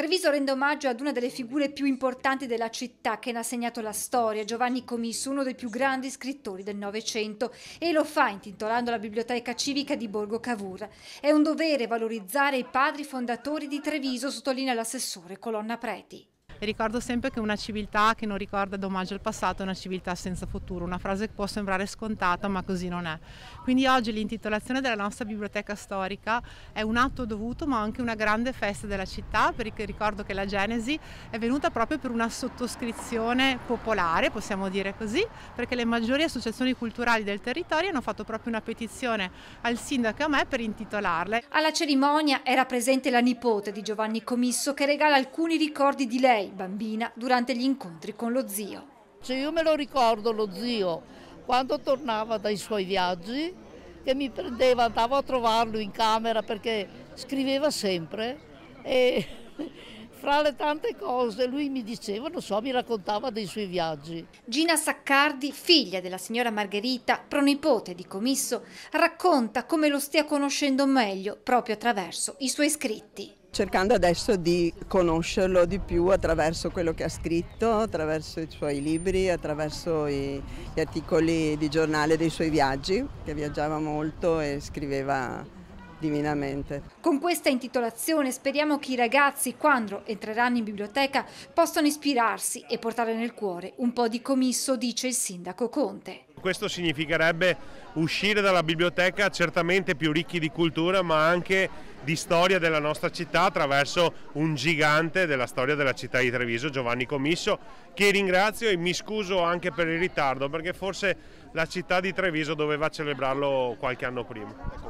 Treviso rende omaggio ad una delle figure più importanti della città che ne ha segnato la storia, Giovanni Comiso, uno dei più grandi scrittori del Novecento, e lo fa intitolando la Biblioteca Civica di Borgo Cavour. È un dovere valorizzare i padri fondatori di Treviso, sottolinea l'assessore Colonna Preti. E ricordo sempre che una civiltà che non ricorda d'omaggio al passato è una civiltà senza futuro, una frase che può sembrare scontata ma così non è. Quindi oggi l'intitolazione della nostra biblioteca storica è un atto dovuto ma anche una grande festa della città perché ricordo che la Genesi è venuta proprio per una sottoscrizione popolare, possiamo dire così, perché le maggiori associazioni culturali del territorio hanno fatto proprio una petizione al sindaco e a me per intitolarle. Alla cerimonia era presente la nipote di Giovanni Comisso che regala alcuni ricordi di lei, bambina, durante gli incontri con lo zio. Cioè io me lo ricordo lo zio, quando tornava dai suoi viaggi, che mi prendeva, andavo a trovarlo in camera perché scriveva sempre e fra le tante cose lui mi diceva, non so, mi raccontava dei suoi viaggi. Gina Saccardi, figlia della signora Margherita, pronipote di Comisso, racconta come lo stia conoscendo meglio proprio attraverso i suoi scritti cercando adesso di conoscerlo di più attraverso quello che ha scritto, attraverso i suoi libri, attraverso i, gli articoli di giornale dei suoi viaggi, che viaggiava molto e scriveva divinamente. Con questa intitolazione speriamo che i ragazzi, quando entreranno in biblioteca, possano ispirarsi e portare nel cuore un po' di comisso, dice il sindaco Conte. Questo significherebbe uscire dalla biblioteca certamente più ricchi di cultura ma anche di storia della nostra città attraverso un gigante della storia della città di Treviso, Giovanni Comisso, che ringrazio e mi scuso anche per il ritardo perché forse la città di Treviso doveva celebrarlo qualche anno prima.